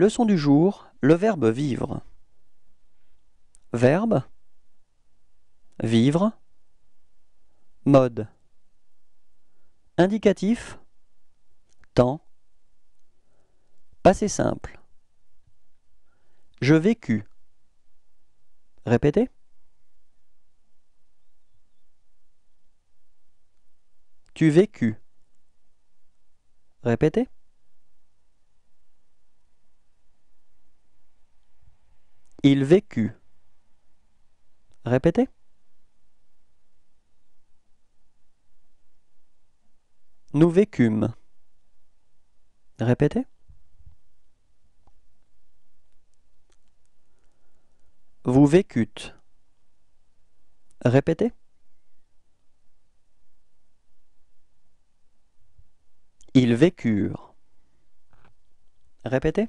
Leçon du jour, le verbe vivre. Verbe Vivre Mode Indicatif Temps Passé simple Je vécu. Répétez Tu vécus Répétez Il vécut. Répétez. Nous vécûmes. Répétez. Vous vécûtes. Répétez. Ils vécurent. Répétez.